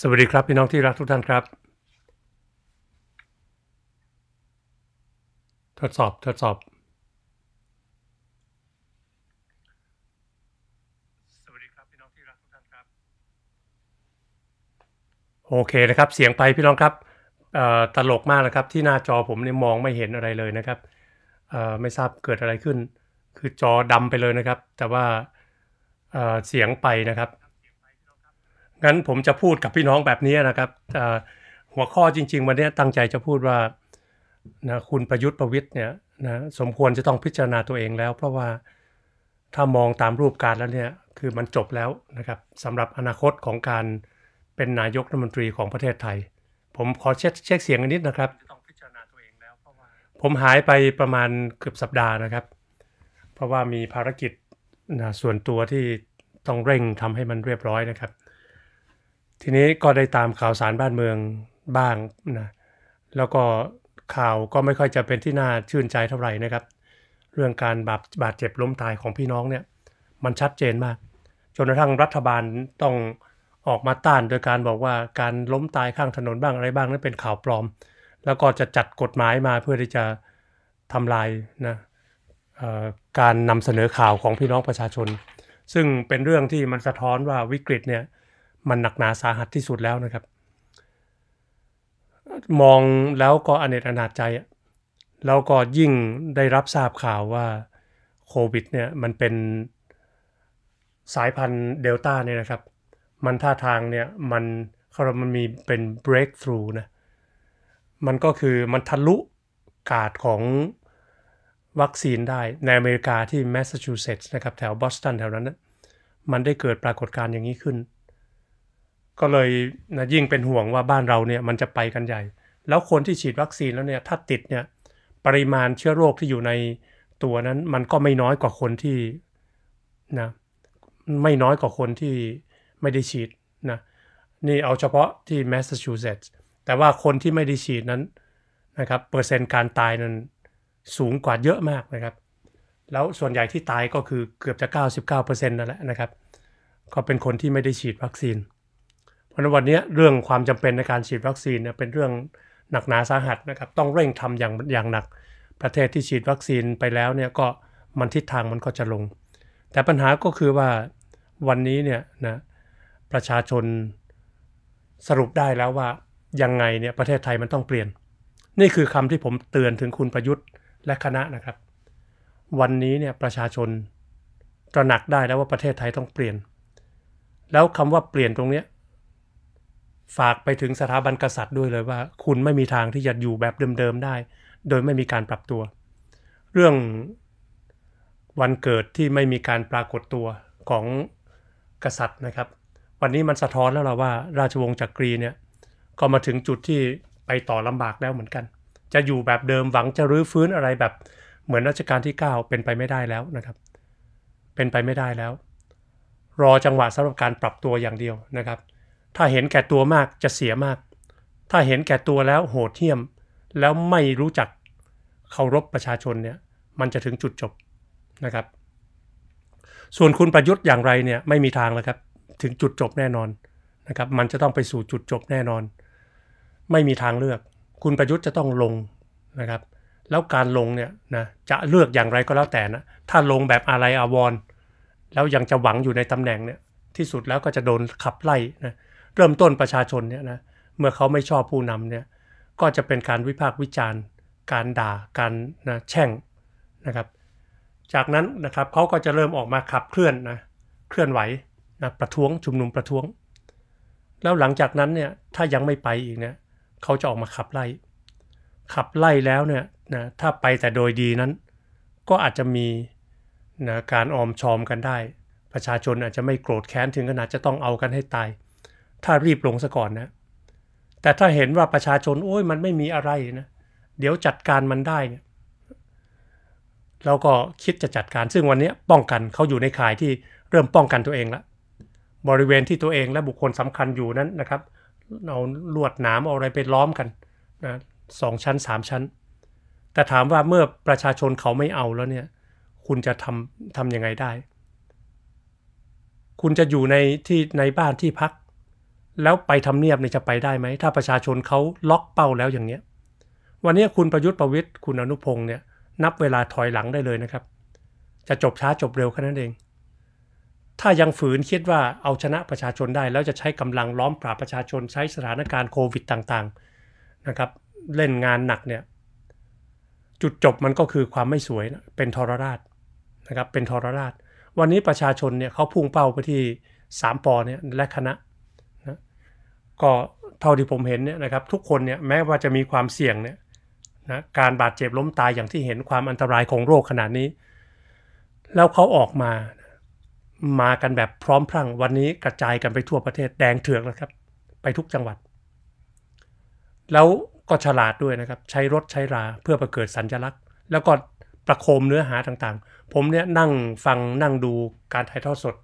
สวัสดีครับพี่น้องที่รักทุกท่านครับ ทดสอบทดสอบสวัสดีครับพี่น้องที่รักทุกท่านครับโอเคนะครับเสียงไปพี่น้องครับตลกมากนะครับที่หน้าจอผมเนี่ยมองไม่เห็นอะไรเลยนะครับไม่ทราบเกิดอะไรขึ้น คือจอดำไปเลยนะครับ แต่ว่าเสียงไปนะครับงั้นผมจะพูดกับพี่น้องแบบนี้นะครับหัวข้อจริงๆวันนี้ตั้งใจจะพูดว่านะคุณประยุทธ์ประวิทย์เนี่ยนะสมควรจะต้องพิจารณาตัวเองแล้ว เพราะว่าถ้ามองตามรูปการแล้วเนี่ยคือมันจบแล้วนะครับสำหรับอนาคตของการเป็นนายกรัฐมนตรีของประเทศไทย ผมขอเช็คเสียงนิดนะครับผมหายไปประมาณเกือบสัปดาห์นะครับ เพราะว่ามีภารกิจนะส่วนตัวที่ต้องเร่งทำให้มันเรียบร้อยนะครับทีนี้ก็ได้ตามข่าวสารบ้านเมืองบ้างนะแล้วก็ข่าวก็ไม่ค่อยจะเป็นที่น่าชื่นใจเท่าไหร่นะครับ เรื่องการบาดบาดเจ็บล้มตายของพี่น้องเนี่ยมันชัดเจนมาก จนกระทั่งรัฐบาลต้องออกมาต้าน โดยการบอกว่าการล้มตายข้างถนนบ้างอะไรบ้างนั้นเป็นข่าวปลอม แล้วก็จะจัดกฎหมายมาเพื่อที่จะทำลายนะการนำเสนอข่าวของพี่น้องประชาชน ซึ่งเป็นเรื่องที่มันสะท้อนว่าวิกฤตเนี่ยมันหนักหนาสาหัสที่สุดแล้วนะครับ มองแล้วก็อเนกอนาจใจแล้วก็ยิ่งได้รับทราบข่าวว่าโควิดเนี่ยมันเป็นสายพันธุ์เดลต้าเนี่ยนะครับ มันท่าทางเนี่ยมัน เขาเรามันมีเป็น breakthrough นะ มันก็คือมันทะลุกาดของวัคซีนได้ในอเมริกาที่แมสซาชูเซตส์นะครับแถวบอสตันแถวนั้นนะมันได้เกิดปรากฏการณ์อย่างนี้ขึ้นก็เลยนะยิ่งเป็นห่วงว่าบ้านเราเนี่ยมันจะไปกันใหญ่ แล้วคนที่ฉีดวัคซีนแล้วเนี่ยถ้าติดเนี่ยปริมาณเชื้อโรคที่อยู่ในตัวนั้น มันก็ไม่น้อยกว่าคนที่นะไม่น้อยกว่าคนที่ไม่ได้ฉีดนะนี่เอาเฉพาะที่แมสซาชูเซตส์แต่ว่าคนที่ไม่ได้ฉีดนั้นนะครับเปอร์เซ็นต์การตายนั้นสูงกว่าเยอะมากนะครับ แล้วส่วนใหญ่ที่ตายก็คือเกือบจะ 99%นั่นแหละนะครับ ก็เป็นคนที่ไม่ได้ฉีดวัคซีนราะนวันนี้เรื่องความจำเป็นในการฉีดวัคซีนเป็นเรื่องหนักหนาสาหัสนะครับต้องเร่งทำอย่างอย่างหนักประเทศที่ฉีดวัคซีนไปแล้วเนี่ยก็มันทิศทางมันก็จะลง แต่ปัญหาก็คือว่าวันนี้เนี่ยนะประชาชนสรุปได้แล้วว่ายังไงเนี่ยประเทศไทยมันต้องเปลี่ยน นี่คือคำที่ผมเตือนถึงคุณประยุทธ์และคณะนะครับวันนี้เนี่ยประชาชนตระหนักได้แล้วว่าประเทศไทยต้องเปลี่ยน แล้วคำว่าเปลี่ยนตรงเนี้ยฝากไปถึงสถาบันกษัตริย์ด้วยเลยว่า คุณไม่มีทางที่จะอยู่แบบเดิมๆ ได้ โดยไม่มีการปรับตัว เรื่องวันเกิดที่ไม่มีการปรากฏตัวของกษัตริย์นะครับ วันนี้มันสะท้อนแล้วเราว่า ราชวงศ์จักรีเนี่ย ก็มาถึงจุดที่ไปต่อลำบากแล้วเหมือนกัน จะอยู่แบบเดิมหวังจะรื้อฟื้นอะไรแบบเหมือนรัชกาลที่ 9 เป็นไปไม่ได้แล้วนะครับ เป็นไปไม่ได้แล้ว รอจังหวะสำหรับการปรับตัวอย่างเดียวนะครับถ้าเห็นแก่ตัวมากจะเสียมาก ถ้าเห็นแก่ตัวแล้วโหดเหี้ยม แล้วไม่รู้จักเคารพประชาชนเนี่ย มันจะถึงจุดจบนะครับ ส่วนคุณประยุทธ์อย่างไรเนี่ยไม่มีทางแล้วครับถึงจุดจบแน่นอนนะครับ มันจะต้องไปสู่จุดจบแน่นอน ไม่มีทางเลือก คุณประยุทธ์จะต้องลงนะครับ แล้วการลงเนี่ยนะจะเลือกอย่างไรก็แล้วแต่นะถ้าลงแบบอะไรอาวรแล้วยังจะหวังอยู่ในตำแหน่งเนี่ยที่สุดแล้วก็จะโดนขับไล่นะเริ่มต้นประชาชนเนี่ยนะ เมื่อเขาไม่ชอบผู้นำเนี่ย ก็จะเป็นการวิพากษ์วิจารณ์ การด่าการนะแช่งนะครับ จากนั้นนะครับเขาก็จะเริ่มออกมาขับเคลื่อนนะ เคลื่อนไหวนะประท้วงชุมนุมประท้วง แล้วหลังจากนั้นเนี่ย ถ้ายังไม่ไปอีก เนี่ย เขาจะออกมาขับไล่ ขับไล่แล้วเนี่ยนะถ้าไปแต่โดยดีนั้น ก็อาจจะมีนะการออมชอมกันได้ ประชาชนอาจจะไม่โกรธแค้นถึงขนาดจะต้องเอากันให้ตายถ้ารีบลงซะก่อนนะ แต่ถ้าเห็นว่าประชาชนโอ้ยมันไม่มีอะไรนะ เดี๋ยวจัดการมันได้เนี่ยเราก็คิดจะจัดการ ซึ่งวันนี้ป้องกันเขาอยู่ในข่ายที่เริ่มป้องกันตัวเองละ บริเวณที่ตัวเองและบุคคลสำคัญอยู่นั้นนะครับเอาลวดหนามเอาอะไรไปล้อมกันนะสองชั้นสามชั้น แต่ถามว่าเมื่อประชาชนเขาไม่เอาแล้วเนี่ย คุณจะทำทำยังไงได้ คุณจะอยู่ในที่ในบ้านที่พักแล้วไปทำเนียบเนี่ยจะไปได้ไหม ถ้าประชาชนเขาล็อกเป้าแล้วอย่างเนี้ยวันนี้คุณประยุทธ์ประวิทย์คุณอนุพงศ์เนี่ยนับเวลาถอยหลังได้เลยนะครับ จะจบช้าจบเร็วแค่นั้นเอง ถ้ายังฝืนคิดว่าเอาชนะประชาชนได้แล้วจะใช้กำลังล้อมปราบประชาชนใช้สถานการณ์โควิดต่างๆนะครับเล่นงานหนักเนี่ยจุดจบมันก็คือความไม่สวยนะเป็นทรราชนะครับเป็นทรราช วันนี้ประชาชนเนี่ยเขาพุ่งเป้าไปที่สามปอเนี่ยและคณะก็เท่าที่ผมเห็นเนี่ยนะครับ ทุกคนเนี่ยแม้ว่าจะมีความเสี่ยงเนี่ยนะการบาดเจ็บล้มตายอย่างที่เห็นความอันตรายของโรคขนาดนี้ แล้วเขาออกมามากันแบบพร้อมพรั่ง วันนี้กระจายกันไปทั่วประเทศแดงเถือกนะครับ ไปทุกจังหวัด แล้วก็ฉลาดด้วยนะครับใช้รถใช้ราเพื่อประเกิดสัญลักษณ์ แล้วก็ประโคมเนื้อหาต่างๆ ผมเนี่ยนั่งฟังนั่งดูการถ่ายทอดสด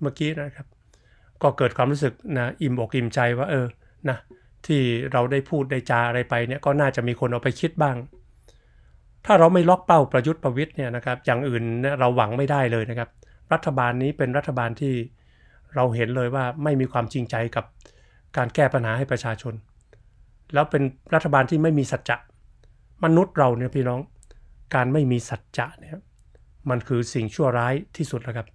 เมื่อกี้นะครับก็เกิดความรู้สึกนะอิ่มอกอิ่มใจว่าเออนะที่เราได้พูดได้จาอะไรไปเนี่ยก็น่าจะมีคนเอาไปคิดบ้าง ถ้าเราไม่ล็อกเป้าประยุทธ์ประวิทย์เนี่ยนะครับอย่างอื่นเราหวังไม่ได้เลยนะครับ รัฐบาลนี้เป็นรัฐบาลที่เราเห็นเลยว่าไม่มีความจริงใจกับการแก้ปัญหาให้ประชาชน แล้วเป็นรัฐบาลที่ไม่มีสัจจะ มนุษย์เราเนี่ยพี่น้องการไม่มีสัจจะเนี่ยมันคือสิ่งชั่วร้ายที่สุดแล้วครับ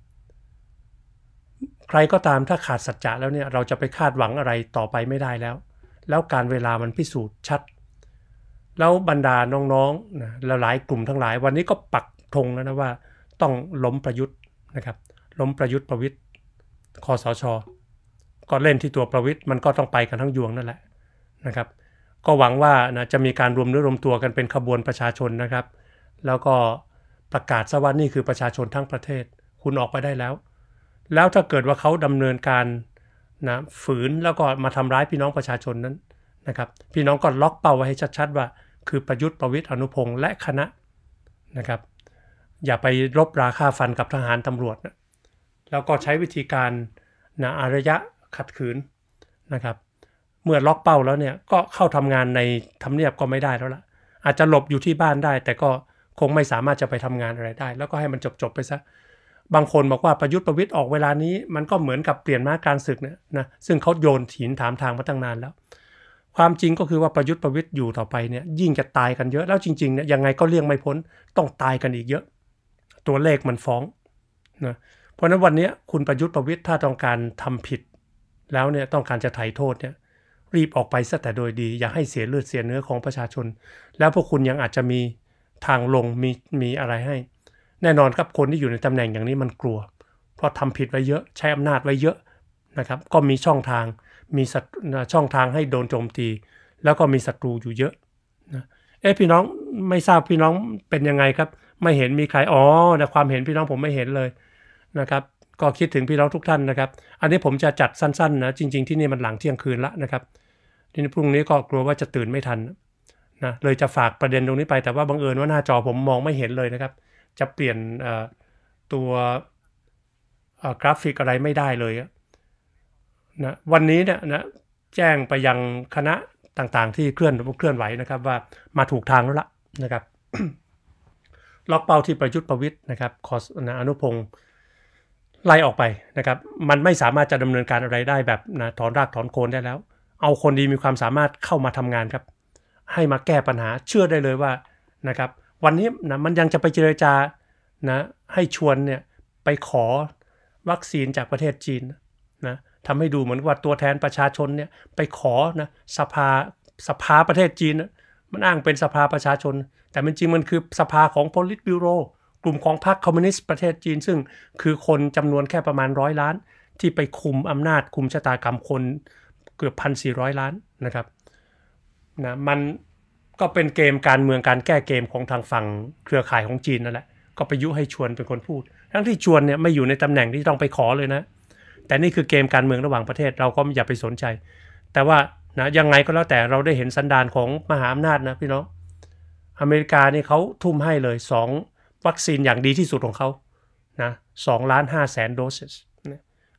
ใครก็ตามถ้าขาดสัจจะแล้วเนี่ยเราจะไปคาดหวังอะไรต่อไปไม่ได้แล้ว แล้วการเวลามันพิสูจน์ชัด แล้วบรรดาน้องๆนะลหลายกลุ่มทั้งหลาย วันนี้ก็ปักธงแล้วนะว่าต้องล้มประยุทธ์นะครับล้มประยุทธ์ประวิทย์คอสชก็เล่นที่ตัวประวิทย์มันก็ต้องไปกันทั้งยวงนั่นแหละนะครับ ก็หวังว่านะจะมีการรวมเนื้อรวมตัวกันเป็นขบวนประชาชนนะครับ แล้วก็ประกาศซะว่านี่คือประชาชนทั้งประเทศ คุณออกไปได้แล้วแล้วถ้าเกิดว่าเขาดำเนินการนะฝืนแล้วก็มาทำร้ายพี่น้องประชาชนนั้นนะครับพี่น้องก็ล็อกเป้าไว้ให้ชัดๆว่าคือประยุทธ์ประวิทย์อนุพงศ์และคณะนะครับอย่าไปลบราค่าฟันกับทหารตำรวจนะแล้วก็ใช้วิธีการนะอารยะขัดขืนนะครับเมื่อล็อกเป้าแล้วเนี่ยก็เข้าทำงานในทำเนียบก็ไม่ได้แล้วละอาจจะหลบอยู่ที่บ้านได้ แต่ก็คงไม่สามารถจะไปทำงานอะไรได้ แล้วก็ให้มันจบๆไปซะบางคนบอกว่าประยุทธ์ประวิทย์ออกเวลานี้มันก็เหมือนกับเปลี่ยนม้าการศึกเนี่ยนะซึ่งเขาโยนถินถามทางมาตั้งนาน แล้ว ความจริงก็คือว่าประยุทธ์ประวิทย์อยู่ต่อไปเนี่ยยิ่งจะตายกันเยอะ แล้วจริงๆเนี่ยยังไงก็เลี่ยงไม่พ้นต้องตายกันอีกเยอะตัวเลขมันฟ้องนะเพราะนั้นวันนี้คุณประยุทธ์ประวิทย์ถ้าต้องการทำผิด แล้วเนี่ยต้องการจะไถ่โทษเนี่ยรีบออกไปซะแต่โดยดี อย่าให้เสียเลือดเสียเนื้อของประชาชน แล้วพวกคุณยังอาจจะมีทางลงมีมีอะไรให้แน่นอนครับคนที่อยู่ในตำแหน่งอย่างนี้มันกลัว เพราะทำผิดไว้เยอะใช้อำนาจไว้เยอะนะครับ ก็มีช่องทาง มีช่องทางให้โดนโจมตี แล้วก็มีศัตรูอยู่เยอะนะเอ๊ะพี่น้องไม่ทราบพี่น้องเป็นยังไงครับ ไม่เห็นมีใครอ๋อนะความเห็นพี่น้องผมไม่เห็นเลยนะครับ ก็คิดถึงพี่น้องทุกท่านนะครับ อันนี้ผมจะจัดสั้นๆนะจริง ๆที่นี่มันหลังเที่ยงคืนละนะครับทีนี้พรุ่งนี้ก็กลัวว่าจะตื่นไม่ทันนะเลยจะฝากประเด็นตรงนี้ไปแต่ว่าบังเอิญว่าหน้าจอผมมองไม่เห็นเลยนะครับจะเปลี่ยนตัวกราฟิกอะไรไม่ได้เลยนะวันนี้เนี่ยนะแจ้งไปยังคณะต่างๆที่เคลื่อนเคลื่อนไหวนะครับ ว่ามาถูกทางแล้วล่ะนะครับล็อกเป้าที่ประยุทธ์ประวิทย์นะครับคอสนะอนุพงศ์ไล่ออกไปนะครับ มันไม่สามารถจะดำเนินการอะไรได้แบบนะถอนรากถอนโคนได้แล้ว เอาคนดีมีความสามารถเข้ามาทำงานครับ ให้มาแก้ปัญหาเชื่อได้เลยว่านะครับวันนี้นะมันยังจะไปเจรจานะให้ชวนเนี่ยไปขอวัคซีนจากประเทศจีนนะทำให้ดูเหมือนว่าตัวแทนประชาชนเนี่ยไปขอนะสภา สภาประเทศจีน มันอ้างเป็นสภาประชาชน แต่มันจริงมันคือสภาของโพลิตบิโร กลุ่มของพรรคคอมมิวนิสต์ประเทศจีน ซึ่งคือคนจำนวนแค่ประมาณร้อยล้าน ที่ไปคุมอำนาจคุมชะตากรรมคนเกือบพันสี่ร้อยล้านนะครับนะมันก็เป็นเกมการเมืองการแก้เกมของทางฝั่งเครือข่ายของจีนนั่นแหละก็ไปยุให้ชวนเป็นคนพูด ทั้งที่ชวนเนี่ยไม่อยู่ในตำแหน่งที่ต้องไปขอเลยนะแต่นี่คือเกมการเมืองระหว่างประเทศ เราก็อย่าไปสนใจ แต่ว่านะยังไงก็แล้วแต่เราได้เห็นสันดานของมหาอำนาจนะพี่น้องอเมริกานี่เขาทุ่มให้เลย 2 วัคซีนอย่างดีที่สุดของเขานะสองล้านห้าแสนโดส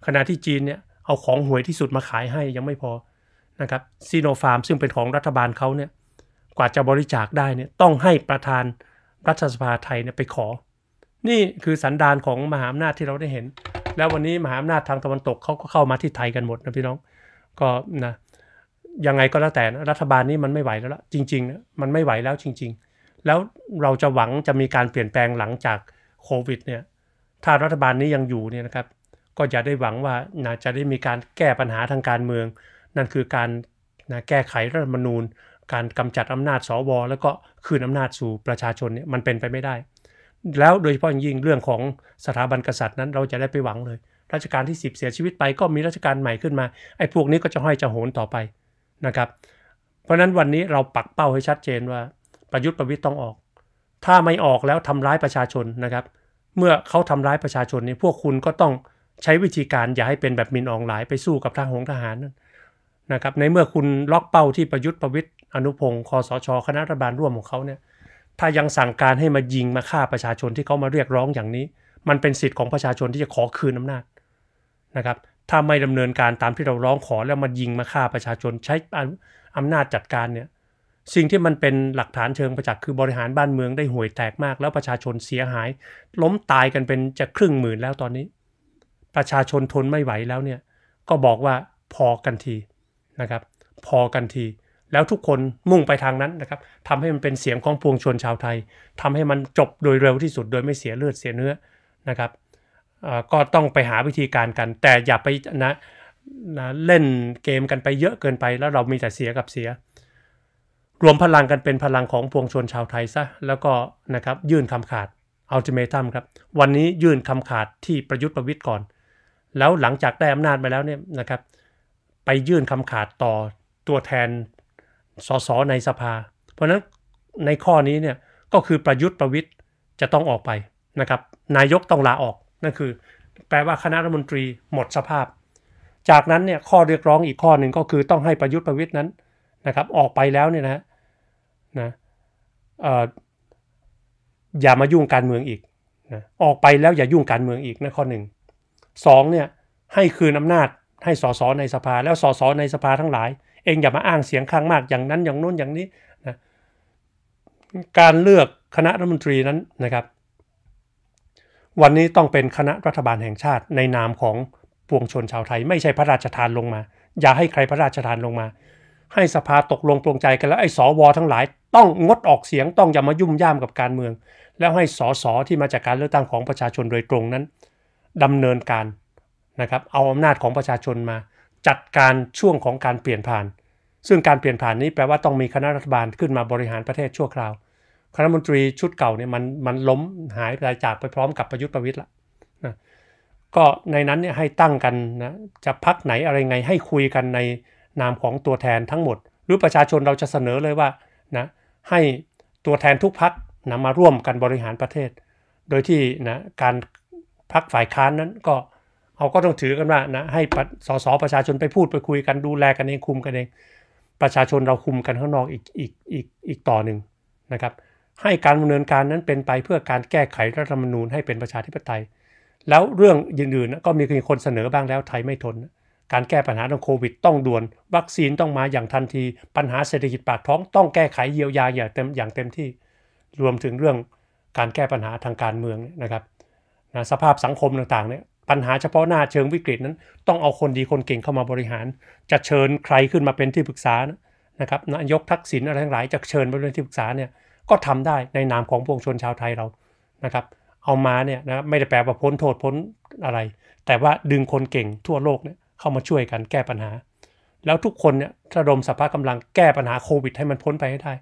ขณะที่จีนเนี่ยเอาของหวยที่สุดมาขายให้ยังไม่พอนะครับซีโนฟาร์มซึ่งเป็นของรัฐบาลเขาเนี่ยกว่าจะบริจาคได้เนี่ยต้องให้ประธานรัฐสภาไทยเนี่ยไปขอ นี่คือสันดานของมหาอำนาจที่เราได้เห็น แล้ววันนี้มหาอำนาจทางตะวันตกเขาก็เข้ามาที่ไทยกันหมดนะพี่น้องก็นะยังไงก็แล้วแต่รัฐบาลนี้มันไม่ไหวแล้วละจริงๆนะมันไม่ไหวแล้วจริง ๆ แล้วเราจะหวังจะมีการเปลี่ยนแปลงหลังจากโควิดเนี่ยถ้ารัฐบาลนี้ยังอยู่เนี่ยนะครับ ก็อย่าได้หวังว่านาจะได้มีการแก้ปัญหาทางการเมือง นั่นคือการแก้ไขรัฐธรรมนูญการกำจัดอำนาจสวแล้วก็คืนอำนาจสู่ประชาชนเนี่ยมันเป็นไปไม่ได้ แล้วโดยเฉพาะยิ่ง เรื่องของสถาบันกษัตริย์นั้นเราจะได้ไปหวังเลยรัชกาลที่10เสียชีวิตไปก็มีรัชกาลใหม่ขึ้นมาไอ้พวกนี้ก็จะห้อยจะโหนต่อไปนะครับ เพราะนั้นวันนี้เราปักเป้าให้ชัดเจนว่า ประยุทธ์ประวิตยต้องออก ถ้าไม่ออกแล้วทำร้ายประชาชนนะครับ เมื่อเขาทำร้ายประชาชนนี่พวกคุณก็ต้องใช้วิธีการอย่าให้เป็นแบบมินออนไลน์ไปสู้กับทหาทหารนั่นนะครับ ในเมื่อคุณล็อกเป้าที่ประยุทธ์ประวิทย์อนุพงศ์คอสชคณะรัฐบาลร่วมของเขาเนี่ย ถ้ายังสั่งการให้มายิงมาฆ่าประชาชนที่เขามาเรียกร้องอย่างนี้ มันเป็นสิทธิ์ของประชาชนที่จะขอคืนอานาจนะครับ ถ้าไม่ดำเนินการตามที่เราร้องขอแล้วมายิงมาฆ่าประชาชนใช้อำนาจจัดการเนี่ย สิ่งที่มันเป็นหลักฐานเชิงประจักษ์คือบริหารบ้านเมืองได้ห่วยแตกมาก แล้วประชาชนเสียหาย ล้มตายกันเป็นจะครึ่งหมื่นแล้วตอนนี้ ประชาชนทนไม่ไหวแล้วเนี่ยก็บอกว่าพอกันทีนะครับพอกันที แล้วทุกคนมุ่งไปทางนั้นนะครับทำให้มันเป็นเสียงของพวงชนชาวไทย ทำให้มันจบโดยเร็วที่สุดโดยไม่เสียเลือดเสียเนื้อนะครับก็ต้องไปหาวิธีการกัน แต่อย่าไปนะนะเล่นเกมกันไปเยอะเกินไป แล้วเรามีแต่เสียกับเสีย รวมพลังกันเป็นพลังของพวงชนชาวไทยซะ แล้วก็นะครับยื่นคำขาดอัลติเมทัมครับวันนี้ยื่นคำขาดที่ประยุทธ์ประวิทย์ก่อน แล้วหลังจากได้อำนาจไปแล้วเนี่ยนะครับไปยื่นคำขาดต่อตัวแทนสสในสภา เพราะนั้นในข้อนี้เนี่ยก็คือประยุทธ์ประวิทย์จะต้องออกไปนะครับนายกต้องลาออกนั่นคือแปลว่าคณะรัฐมนตรีหมดสภาพ จากนั้นเนี่ยข้อเรียกร้องอีกข้อหนึ่งก็คือต้องให้ประยุทธ์ประวิทย์นั้นนะครับออกไปแล้วเนี่ยนะนะอย่ามายุ่งการเมืองอีกนะออกไปแล้วอย่ายุ่งการเมืองอีกนะข้อหนึ่งสองเนี่ยให้คืนอำนาจให้สสในสภา แล้วสสในสภาทั้งหลาย เองอย่ามาอ้างเสียงข้างมากอย่างนั้น อย่างโน้นอย่างนี้นะการเลือกคณะรัฐมนตรีนั้นนะครับ วันนี้ต้องเป็นคณะรัฐบาลแห่งชาติ ในนามของปวงชนชาวไทย ไม่ใช่พระราชทานลงมา อย่าให้ใครพระราชทานลงมา ให้สภาตกลงปรงใจกันแล้วไอ้สวทั้งหลาย ต้องงดออกเสียงต้องอย่ามายุ่มย่ามกับการเมือง แล้วให้สสที่มาจากการเลือกตั้งของประชาชนโดยตรงนั้น ดำเนินการนะครับเอาอำนาจของประชาชนมา จัดการช่วงของการเปลี่ยนผ่าน ซึ่งการเปลี่ยนผ่านนี้แปลว่าต้องมีคณะรัฐบาลขึ้นมาบริหารประเทศชั่วคราว คณะมนตรีชุดเก่าเนี่ยมันมันล้มหายไปจากไปพร้อมกับประยุทธ์ประวิตยละนะก็ในนั้นเนี่ยให้ตั้งกันนะจะพักไหนอะไรไงให้คุยกันในนามของตัวแทนทั้งหมด หรือประชาชนเราจะเสนอเลยว่านะให้ตัวแทนทุกพักนะมาร่วมกันบริหารประเทศ โดยที่นะการพักฝ่ายค้านนั้นก็เราก็ต้องถือกันว่านะให้สสประชาชนไปพูดไปคุยกันดูแลกันเองคุมกันเอง ประชาชนเราคุมกันข้างนอกอีกอีกอีกอีกต่อหนึ่งนะครับ ให้การดำเนินการนั้นเป็นไปเพื่อการแก้ไขรัฐธรรมนูญให้เป็นประชาธิปไตยแล้วเรื่องอื่นๆก็มีคนเสนอบ้างแล้วไทยไม่ทนการแก้ปัญหาของโควิดต้องด่วน วัคซีนต้องมาอย่างทันทีปัญหาเศรษฐกิจปากท้องต้องแก้ไขเยียวยาอย่างเต็มอย่างเต็มที่รวมถึงเรื่องการแก้ปัญหาทางการเมืองนะครับนะสภาพสังคมต่างๆเนี่ยปัญหาเฉพาะหน้าเชิงวิกฤตนั้นต้องเอาคนดีคนเก่งเข้ามาบริหารจะเชิญใครขึ้นมาเป็นที่ปรึกษานะครับนายกทักษิณอะไรทั้งหลายจะเชิญมาเป็นที่ปรึกษาเนี่ยก็ทำได้ในนามของปวงชนชาวไทยเรานะครับเอามาเนี่ยนะไม่ได้แปลว่าพ้นโทษพ้นอะไร แต่ว่าดึงคนเก่งทั่วโลกเนี่ยเข้ามาช่วยกันแก้ปัญหาแล้วทุกคนเนี่ยระดมสภาพกำลังแก้ปัญหาโควิดให้มันพ้นไปให้ได้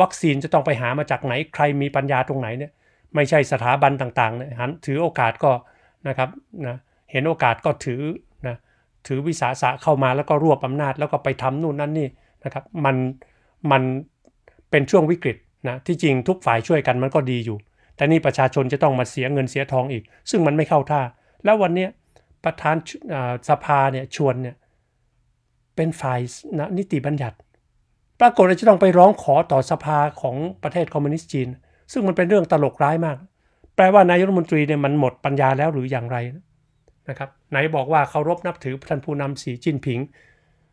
วัคซีนจะต้องไปหามาจากไหนใครมีปัญญาตรงไหนเนี่ยไม่ใช่สถาบันต่างๆเนี่ยถือโอกาสก็นะครับนะเห็นโอกาสก็ถือนะถือวิสาสะเข้ามาแล้วก็รวบอำนาจ แล้วก็ไปทำนู่นนั่นนี่นะครับ มัน มันเป็นช่วงวิกฤตนะ ที่จริงทุกฝ่ายช่วยกันมันก็ดีอยู่ แต่นี่ประชาชนจะต้องมาเสียเงินเสียทองอีก ซึ่งมันไม่เข้าท่า แล้ววันนี้ประธานสภาเนี่ยชวนเนี่ย เป็นฝ่ายนะนิติบัญญัติ ปรากฏเราจะต้องไปร้องขอต่อสภาของประเทศคอมมิวนิสต์จีน ซึ่งมันเป็นเรื่องตลกร้ายมากแปลว่า นายรัฐมนตรีเนี่ยมันหมดปัญญาแล้วหรืออย่างไรนะครับไหนบอกว่าเคารพนับถือท่านผู้นำสีจิ้นผิง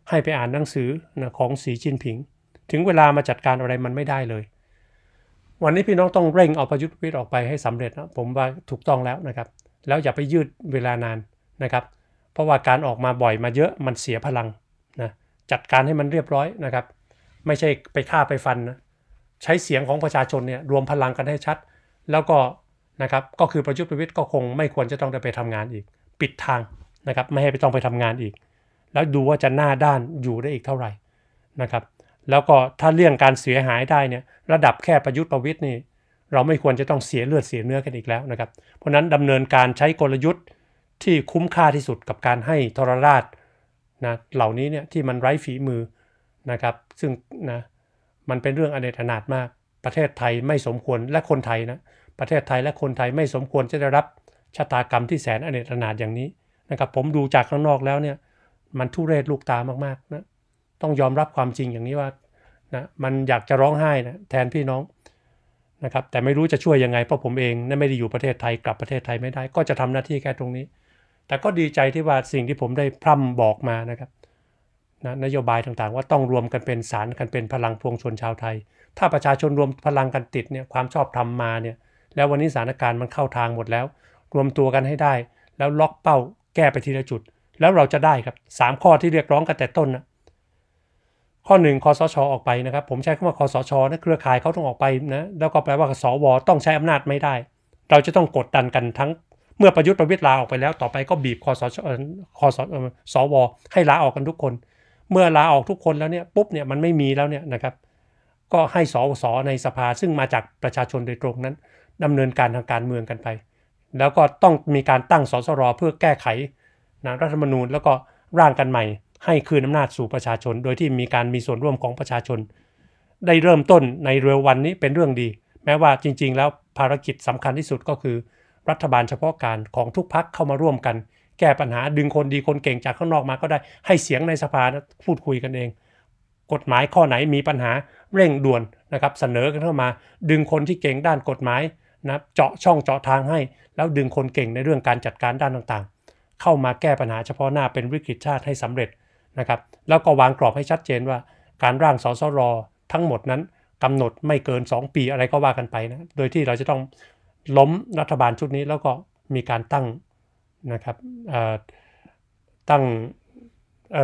ให้ไปอ่านหนังสือนะของสีจิ้นผิง ถึงเวลามาจัดการอะไรมันไม่ได้เลย วันนี้พี่น้องต้องเร่งเอาประยุทธ์วิธรออกไปให้สำเร็จนะผมว่าถูกต้องแล้วนะครับ แล้วอย่าไปยืดเวลานานนะครับ เพราะว่าการออกมาบ่อยมาเยอะมันเสียพลังนะจัดการให้มันเรียบร้อยนะครับ ไม่ใช่ไปฆ่าไปฟันนะใช้เสียงของประชาชนเนี่ยรวมพลังกันให้ชัด แล้วก็นะครับก็คือประยุทธ์ประวิทย์ก็คงไม่ควรจะต้องไปทำงานอีก ปิดทางนะครับไม่ให้ไปต้องไปทำงานอีก แล้วดูว่าจะหน้าด้านอยู่ได้อีกเท่าไหร่นะครับ แล้วก็ถ้าเรื่องการเสียหายได้เนี่ยระดับแค่ประยุทธ์ประวิทย์นี่เราไม่ควรจะต้องเสียเลือดเสียเนื้อกันอีกแล้วนะครับ เพราะนั้นดำเนินการใช้กลยุทธ์ที่คุ้มค่าที่สุดกับการให้ทรราชนะเหล่านี้เนี่ยที่มันไร้ฝีมือนะครับ ซึ่งนะมันเป็นเรื่องอเนกอนาถมากประเทศไทยไม่สมควรและคนไทยนะประเทศไทยและคนไทยไม่สมควรจะได้รับ ชะตากรรมที่แสนอเนกอนาถอย่างนี้นะครับผมดูจากข้างนอกแล้วเนี่ยมันทุเรศลูกตามากๆนะต้องยอมรับความจริงอย่างนี้ว่านะมันอยากจะร้องไห้นะแทนพี่น้องนะครับแต่ไม่รู้จะช่วยยังไง เพราะผมเองนะไม่ได้อยู่ประเทศไทยกลับประเทศไทยไม่ได้ ก็จะทำหน้าที่แค่ตรงนี้ แต่ก็ดีใจที่ว่าสิ่งที่ผมได้พร่ำบอกมานะครับนะนโยบายต่างๆ ว่าต้องรวมกันเป็นสารกันเป็นพลังพวงชนชาวไทย ถ้าประชาชนรวมพลังกันติดเนี่ยความชอบธรรมมาเนี่ยแล้ววันนี้สถานการณ์มันเข้าทางหมดแล้ว รวมตัวกันให้ได้ แล้วล็อกเป้าแก้ไปทีละจุด แล้วเราจะได้ครับ 3 ข้อที่เรียกร้องกันแต่ต้นนะข้อ 1คอสชออกไปนะครับ ผมใช้คำว่าคอสชนะเครือข่ายเขาต้องออกไปนะแล้วก็แปลว่าสวต้องใช้อำนาจไม่ได้ เราจะต้องกดดันกันทั้ง เมื่อประยุทธ์ประวิตรลาออกไปแล้ว ต่อไปก็บีบคอสชคอสสวให้ลาออกกันทุกคน เมื่อลาออกทุกคนแล้วเนี่ยปุ๊บเนี่ยมันไม่มีแล้วเนี่ยนะครับก็ให้สวสในสภาซึ่งมาจากประชาชนโดยตรงนั้นดำเนินการทางการเมืองกันไป แล้วก็ต้องมีการตั้งสสรเพื่อแก้ไขนะรัฐธรรมนูญ แล้วก็ร่างกันใหม่ ให้คืนอำนาจสู่ประชาชน โดยที่มีการมีส่วนร่วมของประชาชน ได้เริ่มต้นในเร็ววันนี้เป็นเรื่องดี แม้ว่าจริงๆ แล้วภารกิจสำคัญที่สุดก็คือ รัฐบาลเฉพาะการของทุกพักเข้ามาร่วมกัน แก้ปัญหาดึงคนดีคนเก่งจากข้างนอกมาก็ได้ให้เสียงในสภานะพูดคุยกันเอง กฎหมายข้อไหนมีปัญหาเร่งด่วนนะครับเสนอกันเข้ามา ดึงคนที่เก่งด้านกฎหมายนะเจาะช่องเจาะทางให้ แล้วดึงคนเก่งในเรื่องการจัดการด้านต่างๆ เข้ามาแก้ปัญหาเฉพาะหน้าเป็นวิกฤตชาติให้สำเร็จนะครับแล้วก็วางกรอบให้ชัดเจนว่าการร่างสสรทั้งหมดนั้นกำหนดไม่เกิน 2 ปีอะไรก็ว่ากันไปนะโดยที่เราจะต้องล้มรัฐบาลชุดนี้แล้วก็มีการตั้งนะครับตั้ง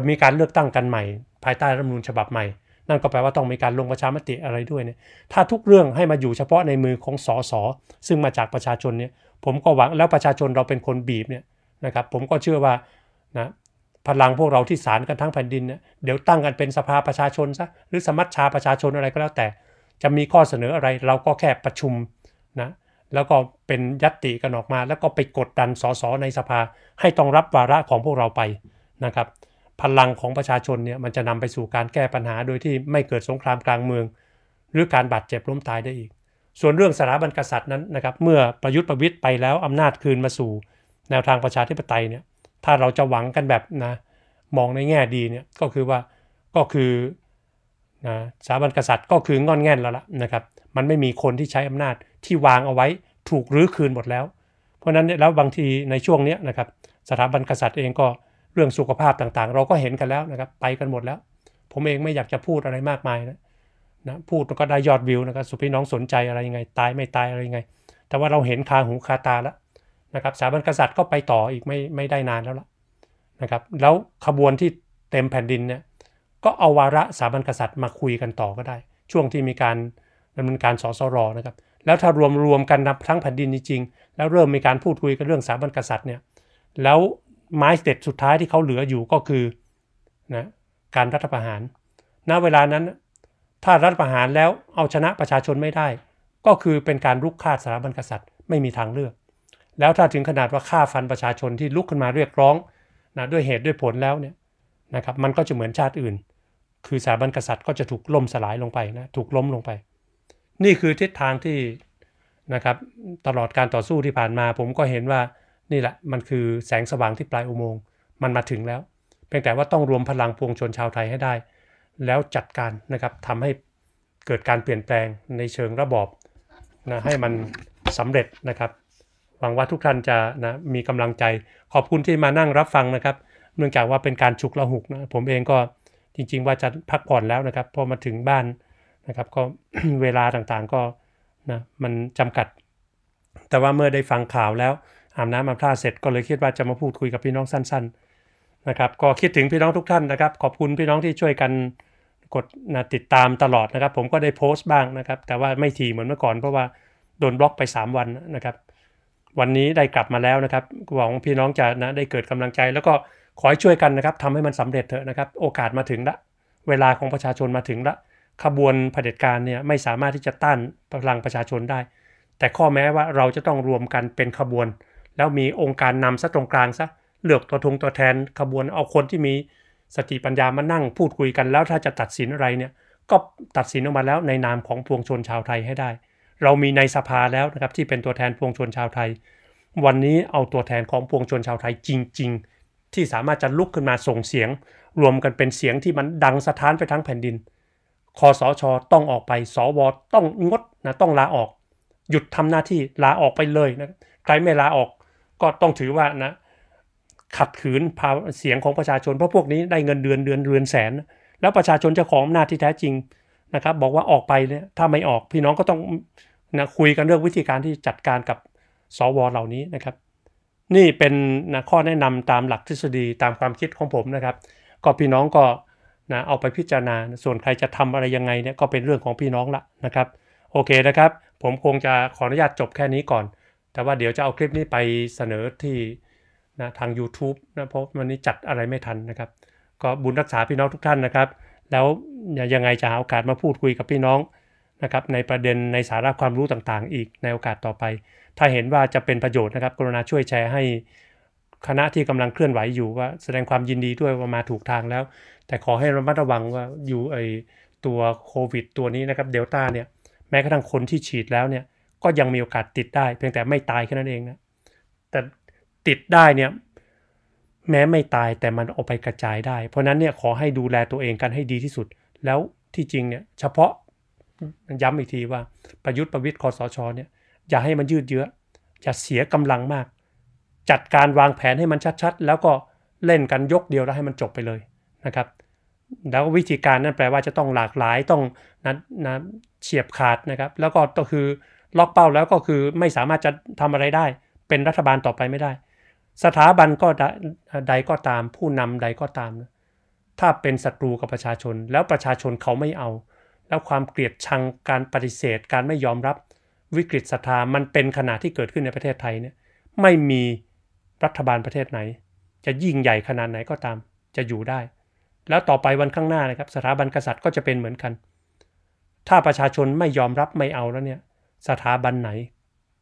มีการเลือกตั้งกันใหม่ ภายใต้รัฐมนูญฉบับใหม่นั่นก็แปลว่าต้องมีการลงประชามติอะไรด้วยเนี่ยถ้าทุกเรื่องให้มาอยู่เฉพาะในมือของสส ซึ่งมาจากประชาชนเนี่ย ผมก็หวังแล้วประชาชนเราเป็นคนบีบเนี่ยนะครับ ผมก็เชื่อว่านะพลังพวกเราที่สารกันทั้งแผ่นดินเนี่ยเดี๋ยวตั้งกันเป็นสภาประชาชนซะหรือสมัชชาประชาชนอะไรก็แล้วแต่จะมีข้อเสนออะไรเราก็แค่ประชุมนะแล้วก็เป็นยัตติกันออกมา แล้วก็ไปกดดันสส ในสภาให้ต้องรับวาระของพวกเราไปนะครับพลังของประชาชนเนี่ยมันจะนำไปสู่การแก้ปัญหาโดยที่ไม่เกิดสงครามกลางเมือง หรือการบาดเจ็บล้มตายได้อีก ส่วนเรื่องสถาบันกษัตริย์นั้นนะครับเมื่อประยุทธ์ประวิตยไปแล้วอำนาจคืนมาสู่ แนวทางประชาธิปไตยเนี่ยถ้าเราจะหวังกันแบบนะมองในแง่ดีเนี่ยก็คือว่าก็คือนะสถาบันกษัตริย์ก็คืองอนแง่นแล้วล่ะนะครับมันไม่มีคนที่ใช้อำนาจที่วางเอาไว้ถูกรื้อคืนหมดแล้ว เพราะนั้นแล้วบางทีในช่วงนี้นะครับสถาบันกษัตริย์เองก็เรื่องสุขภาพต่างๆ เราก็เห็นกันแล้วนะครับ ไปกันหมดแล้ว ผมเองไม่อยากจะพูดอะไรมากมายนะนะพูดก็ได้ยอดวิวนะครับ สุพี่น้องสนใจอะไรยังไง ตายไม่ตายอะไรยังไง แต่ว่าเราเห็นคาหูคาตาแล้วนะครับสถาบันกษัตริย์ก็ไปต่ออีกไม่ไม่ได้นานแล้วล่ะนะครับแล้วขบวนที่เต็มแผ่นดินเนี่ยก็เอาวาระสถาบันกษัตริย์มาคุยกันต่อก็ได้ ช่วงที่มีการดำเนินการสสรนะครับแล้วถ้ารวมรวมกันนับทั้งแผ่นดินจริงๆแล้วเริ่มมีการพูดคุยกันเรื่องสถาบันกษัตริย์เนี่ย แล้วไม้เด็ปสุดท้ายที่เขาเหลืออยู่ก็คือนะการรัฐประหาร ณ เวลานั้น ถ้ารัฐประหารแล้วเอาชนะประชาชนไม่ได้ ก็คือเป็นการลุกคาดสถาบันกษัตริย์ไม่มีทางเลือก แล้วถ้าถึงขนาดว่าฆ่าฟันประชาชนที่ลุกขึ้นมาเรียกร้องนะด้วยเหตุด้วยผลแล้วเนี่ยนะครับมันก็จะเหมือนชาติอื่น คือสถาบันกษัตริย์ก็จะถูกล่มสลายลงไปนะถูกล้มลงไป นี่คือทิศทางที่นะครับตลอดการต่อสู้ที่ผ่านมาผมก็เห็นว่านี่แหละ มันคือแสงสว่างที่ปลายอุโมงค์มันมาถึงแล้วเพียงแต่ว่าต้องรวมพลังพวงชนชาวไทยให้ได้ แล้วจัดการนะครับทำให้เกิดการเปลี่ยนแปลงในเชิงระบอบนะให้มันสำเร็จนะครับ หวังว่าทุกท่านจะนะมีกำลังใจขอบคุณที่มานั่งรับฟังนะครับเนื่องจากว่าเป็นการฉุกละหุกนะผมเองก็จริงๆ ว่าจะพักผ่อนแล้วนะครับ พอมาถึงบ้านนะครับก็เวลาต่างๆก็นะมันจำกัด แต่ว่าเมื่อได้ฟังข่าวแล้วอาบน้ำอาบท่าเสร็จก็เลยคิดว่าจะมาพูดคุยกับพี่น้องสั้นๆนะครับก็คิดถึงพี่น้องทุกท่านนะครับขอบคุณพี่น้องที่ช่วยกันกดนะติดตามตลอดนะครับ ผมก็ได้โพสต์บ้างนะครับ แต่ว่าไม่ทีเหมือนเมื่อก่อนเพราะว่าโดนบล็อกไป 3 วันนะครับ วันนี้ได้กลับมาแล้วนะครับ หวังพี่น้องจะนะได้เกิดกำลังใจ แล้วก็ขอให้ช่วยกันนะครับทำให้มันสำเร็จเถอะนะครับโอกาสมาถึงละเวลาของประชาชนมาถึงละขบวนเผด็จการเนี่ยไม่สามารถที่จะต้านพลังประชาชนได้ แต่ข้อแม้ว่าเราจะต้องรวมกันเป็นขบวนแล้วมีองค์การนำซะตรงกลางซะเลือกตัวทงตัวแทนขบวนเอาคนที่มีสติปัญญามานั่งพูดคุยกันแล้วถ้าจะตัดสินอะไรเนี่ยก็ตัดสินออกมาแล้วในนามของพวงชนชาวไทยให้ได้ เรามีในสภาแล้วนะครับที่เป็นตัวแทนพวงชนชาวไทย วันนี้เอาตัวแทนของพวงชนชาวไทยจริง ๆ ที่สามารถจะลุกขึ้นมาส่งเสียง รวมกันเป็นเสียงที่มันดังสะท้านไปทั้งแผ่นดินคอสอชอต้องออกไปสวต้องงดนะต้องลาออก หยุดทำหน้าที่ลาออกไปเลยนะใครไม่ลาออกก็ต้องถือว่านะขัดขืนพาเสียงของประชาชนเพราะพวกนี้ได้เงินเดือนเดือนเรือนแสน แล้วประชาชนจะของอำนาจที่แท้จริงนะครับบอกว่าออกไปเนี่ยถ้าไม่ออกพี่น้องก็ต้องนะคุยกันเรื่องวิธีการที่จัดการกับสวเหล่านี้นะครับ นี่เป็นนะข้อแนะนำตามหลักทฤษฎีตามความคิดของผมนะครับ ก็พี่น้องก็นะเอาไปพิจารณาส่วนใครจะทำอะไรยังไงเนี่ยก็เป็นเรื่องของพี่น้องละนะครับ โอเคนะครับ ผมคงจะขออนุญาตจบแค่นี้ก่อนแต่ว่าเดี๋ยวจะเอาคลิปนี้ไปเสนอที่นะทาง YouTube นะ เพราะวันนี้จัดอะไรไม่ทันนะครับ ก็บุญรักษาพี่น้องทุกท่านนะครับ แล้วยังไงจะหาโอกาสมาพูดคุยกับพี่น้องนะครับในประเด็นในสาระความรู้ต่าง ๆ อีกในโอกาสต่อไป ถ้าเห็นว่าจะเป็นประโยชน์นะครับกรุณาช่วยแชร์ให้คณะที่กำลังเคลื่อนไหวอยู่ว่าแสดงความยินดีด้วยว่ามาถูกทางแล้วแต่ขอให้ระมัดระวังว่าอยู่ไอตัวโควิดตัวนี้นะครับเดลต้าเนี่ยแม้กระทั่งคนที่ฉีดแล้วเนี่ยก็ยังมีโอกาสติดได้ เพียงแต่ไม่ตายแค่นั้นเองนะแต่ติดได้เนี่ยแม้ไม่ตายแต่มันออกไปกระจายได้เพราะนั้นเนี่ยขอให้ดูแลตัวเองกันให้ดีที่สุด แล้วที่จริงเนี่ยเฉพาะย้ำอีกทีว่า ประยุทธ์ประวิทย์คอสชเนี่ยอย่าให้มันยืดเยื้ออย่าเสียกำลังมาก จัดการวางแผนให้มันชัดๆ แล้วก็เล่นกันยกเดียวแล้วให้มันจบไปเลยนะครับแล้ววิธีการนั่นแปลว่าจะต้องหลากหลายต้องนั้นเฉียบขาดนะครับ แล้วก็ก็คือล็อกเป้าแล้วก็คือไม่สามารถจะทำอะไรได้ เป็นรัฐบาลต่อไปไม่ได้ สถาบันก็ใดก็ตาม ผู้นำใดก็ตาม ถ้าเป็นศัตรูกับประชาชน แล้วประชาชนเขาไม่เอา แล้วความเกลียดชังการปฏิเสธการไม่ยอมรับวิกฤตศรัทธามันเป็นขนาดที่เกิดขึ้นในประเทศไทยเนี่ยไม่มีรัฐบาลประเทศไหน จะยิ่งใหญ่ขนาดไหนก็ตาม จะอยู่ได้ แล้วต่อไปวันข้างหน้านะครับ สถาบันกษัตริย์ก็จะเป็นเหมือนกัน ถ้าประชาชนไม่ยอมรับไม่เอาแล้วเนี่ยสถาบันไหน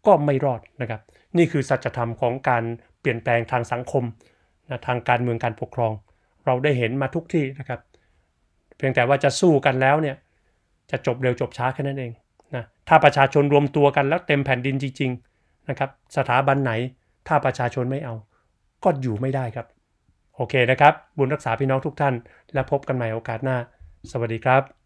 ก็ไม่รอดนะครับ นี่คือสัจธรรมของการเปลี่ยนแปลงทางสังคมนะทางการเมืองการปกครอง เราได้เห็นมาทุกที่นะครับ เพียงแต่ว่าจะสู้กันแล้วเนี่ยจะจบเร็วจบช้าแค่นั้นเองนะถ้าประชาชนรวมตัวกันแล้วเต็มแผ่นดินจริงๆนะครับสถาบันไหนถ้าประชาชนไม่เอา ก็อยู่ไม่ได้ครับ โอเคนะครับบุญรักษาพี่น้องทุกท่าน และพบกันใหม่โอกาสหน้า สวัสดีครับ